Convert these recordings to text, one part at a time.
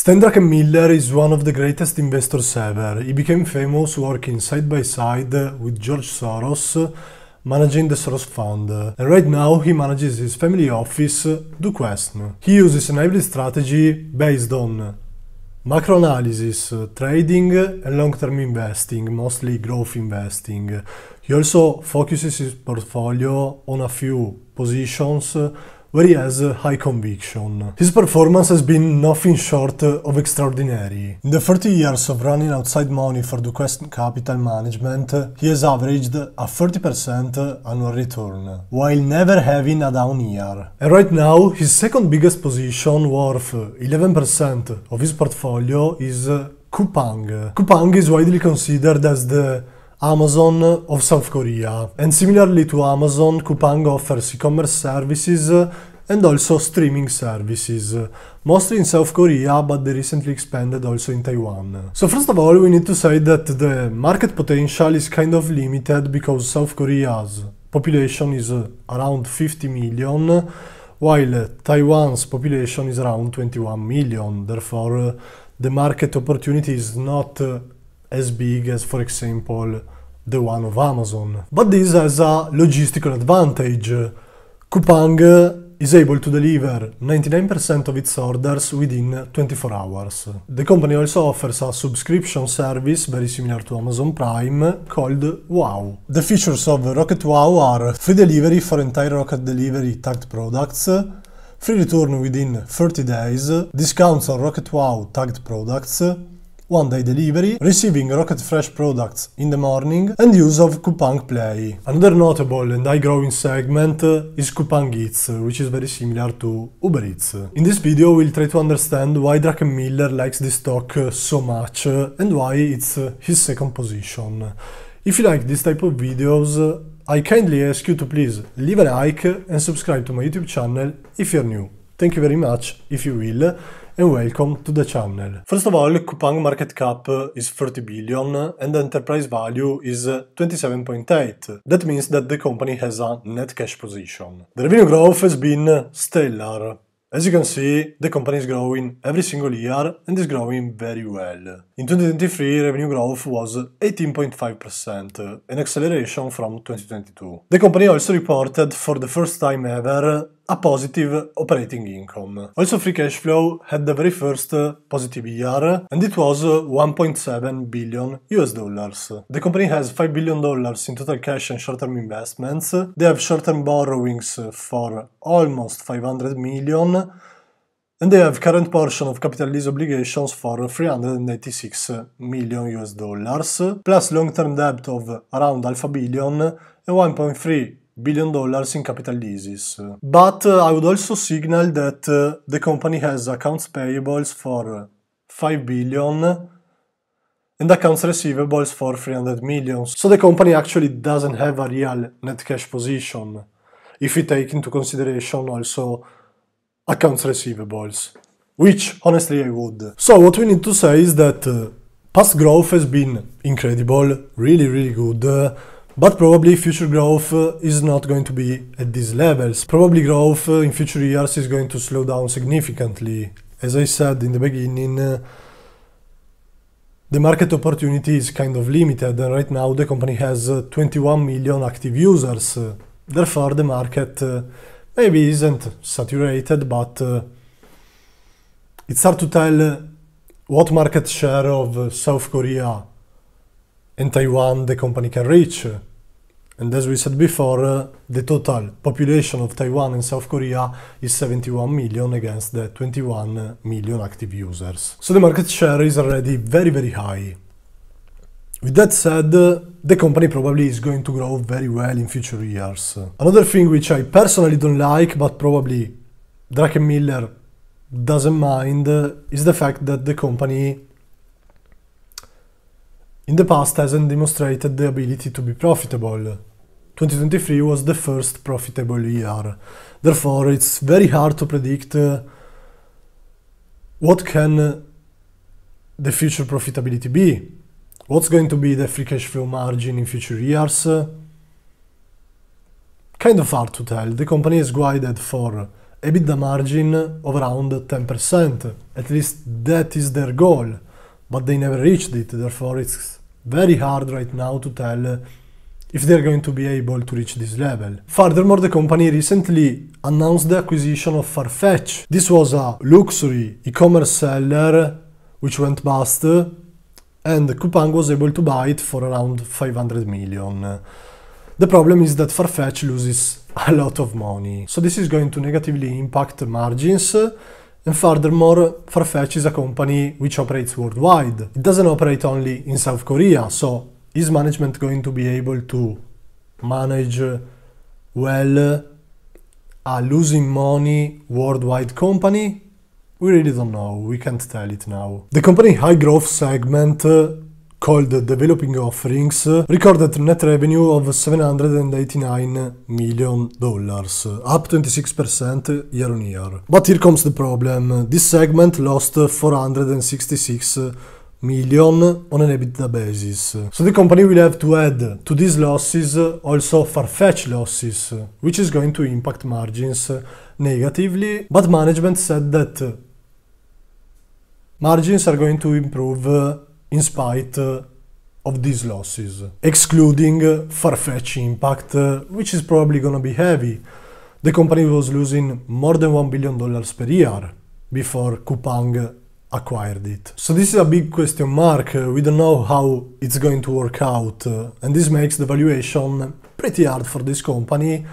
Stendrack and Miller is one of the greatest investors ever. He became famous working side by side with George Soros, managing the Soros Fund. And right now he manages his family office, DoQuest. He uses an hybrid strategy based on macro analysis, trading and long-term investing, mostly growth investing. He also focuses his portfolio on a few positions where he has uh, high conviction. His performance has been nothing short of extraordinary. In the 30 years of running outside money for Duquesne Capital Management, he has averaged a 30% annual return, while never having a down year. And right now, his second biggest position, worth 11% of his portfolio, is Kupang. Uh, Kupang is widely considered as the Amazon of South Korea. And similarly to Amazon, Coupang offers e-commerce services and also streaming services, mostly in South Korea, but they recently expanded also in Taiwan. So first of all, we need to say that the market potential is kind of limited because South Korea's population is around 50 million, while Taiwan's population is around 21 million. Therefore, the market opportunity is not as big as, for example, the one of Amazon. But this has a logistical advantage. Coupang is able to deliver 99% of its orders within 24 hours. The company also offers a subscription service very similar to Amazon Prime called WOW. The features of Rocket WOW are free delivery for entire Rocket Delivery tagged products, free return within 30 days, discounts on Rocket WOW tagged products, one day delivery, receiving Rocket Fresh products in the morning, and use of Coupang Play. Another notable and high-growing segment uh, is Coupang Eats, uh, which is very similar to Uber Eats. In this video we'll try to understand why Miller likes this stock uh, so much and why it's his second position. If you like this type of videos, I kindly ask you to please leave a like and subscribe to my YouTube channel if you're new. Thank you very much if you will and welcome to the channel. First of all, Coupang market cap is 30 billion and the enterprise value is 27.8. That means that the company has a net cash position. The revenue growth has been stellar, as you can see, the company is growing every single year and is growing very well. In 2023, revenue growth was 18.5%, an acceleration from 2022. The company also reported for the first time ever a positive operating income. Also free cash flow had the very first positive year and it was 1.7 billion US dollars. The company has 5 billion dollars in total cash and short-term investments. They have short-term borrowings for almost 500 million and they have current portion of capital lease obligations for 386 million US dollars, plus long-term debt of around half a billion and 1.3 billion dollars in capital leases. But uh, I would also signal that uh, the company has accounts payables for uh, 5 billion and accounts receivables for 300 million. So the company actually doesn't have a real net cash position if we take into consideration also accounts receivables, which honestly I would. So what we need to say is that uh, past growth has been incredible, really really good but probably future growth uh, is not going to be at these levels. Probably growth uh, in future years is going to slow down significantly. As I said in the beginning, uh, the market opportunity is kind of limited, and right now the company has 21 million active users. therefore, the market maybe isn't saturated, but it's hard to tell what market share of South Korea and Taiwan the company can reach. And as we said before, uh, the total population of Taiwan and South Korea is 71 million against the 21 million active users. So the market share is already very, very high. With that said, uh, the company probably is going to grow very well in future years. Another thing which I personally don't like, but probably Druckenmiller doesn't mind, uh, is the fact that the company in the past hasn't demonstrated the ability to be profitable. 2023 was the first profitable year. Therefore, it's very hard to predict uh, what can the future profitability be. What's going to be the free cash flow margin in future years? Kind of hard to tell. The company is guided for EBITDA margin of around 10%. At least that is their goal, but they never reached it. Therefore, it's very hard right now to tell if they're going to be able to reach this level. Furthermore, the company recently announced the acquisition of Farfetch. This was a luxury e-commerce seller which went bust and Coupang was able to buy it for around 500 million. The problem is that Farfetch loses a lot of money. So this is going to negatively impact margins and furthermore, Farfetch is a company which operates worldwide. It doesn't operate only in South Korea, so is management going to be able to manage well a losing money worldwide company? We really don't know, we can't tell it now. The company high growth segment called Developing Offerings recorded net revenue of 789 million dollars, up 26% year on year. But here comes the problem. This segment lost 466 million on an EBITDA basis. So the company will have to add to these losses also far-fetched losses, which is going to impact margins negatively, but management said that margins are going to improve in spite of these losses, excluding far-fetched impact, which is probably going to be heavy. The company was losing more than $1 billion per year before Coupang acquired it. So this is a big question mark. Uh, we don't know how it's going to work out. Uh, and this makes the valuation pretty hard for this company.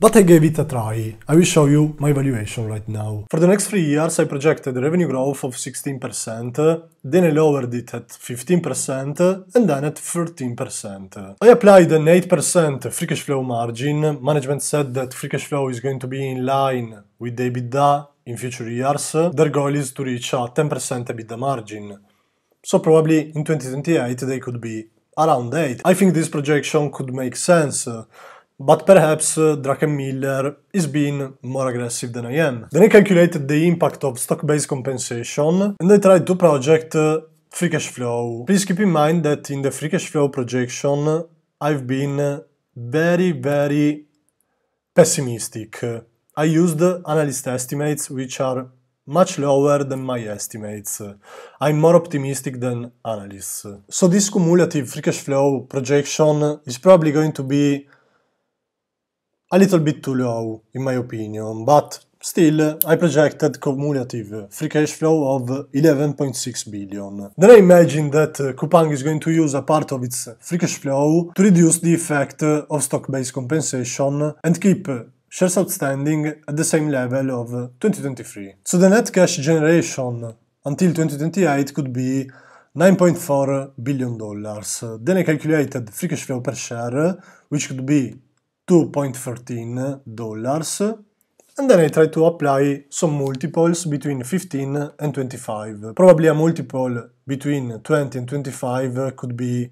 But I gave it a try. I will show you my valuation right now. For the next three years, I projected revenue growth of 16%, then I lowered it at 15% and then at 13%. I applied an 8% free cash flow margin. Management said that free cash flow is going to be in line with the EBITDA in future years, their goal is to reach a 10% EBITDA margin. So probably in 2028 they could be around 8. I think this projection could make sense, but perhaps uh, Druckenmiller is being more aggressive than I am. Then I calculated the impact of stock-based compensation and I tried to project uh, free cash flow. Please keep in mind that in the free cash flow projection I've been very very pessimistic. I used analyst estimates which are much lower than my estimates. I'm more optimistic than analysts. So this cumulative free cash flow projection is probably going to be a little bit too low, in my opinion, but still I projected cumulative free cash flow of 11.6 billion. Then I imagine that uh, Coupang is going to use a part of its free cash flow to reduce the effect of stock-based compensation and keep shares outstanding at the same level of 2023. So the net cash generation until 2028 could be $9.4 billion. Then I calculated free cash flow per share, which could be $2.13. And then I tried to apply some multiples between 15 and 25. Probably a multiple between 20 and 25 could be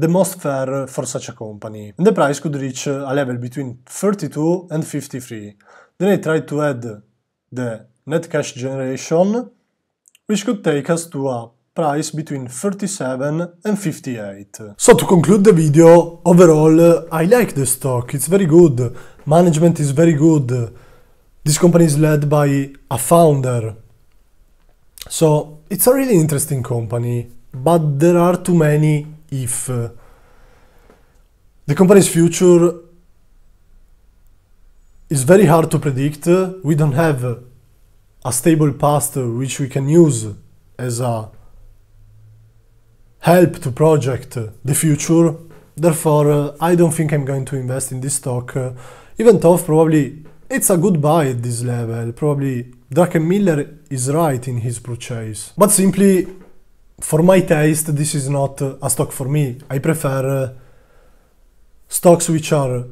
the most fair for such a company. And the price could reach a level between 32 and 53. Then I tried to add the net cash generation, which could take us to a price between 37 and 58. So to conclude the video, overall I like the stock, it's very good, management is very good, this company is led by a founder, so it's a really interesting company, but there are too many if uh, the company's future is very hard to predict. We don't have a stable past which we can use as a help to project the future. Therefore, uh, I don't think I'm going to invest in this stock, uh, even though probably it's a good buy at this level. Probably Miller is right in his purchase. But simply, for my taste, this is not a stock for me. I prefer uh, stocks which are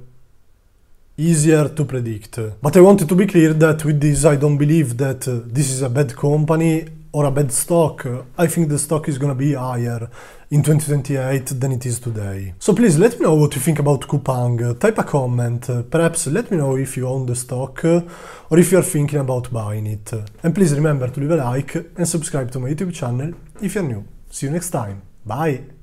easier to predict. But I wanted to be clear that with this, I don't believe that uh, this is a bad company or a bad stock. I think the stock is gonna be higher in 2028 than it is today. So please let me know what you think about Coupang. Type a comment. Perhaps let me know if you own the stock or if you are thinking about buying it. And please remember to leave a like and subscribe to my YouTube channel if you're new. See you next time. Bye.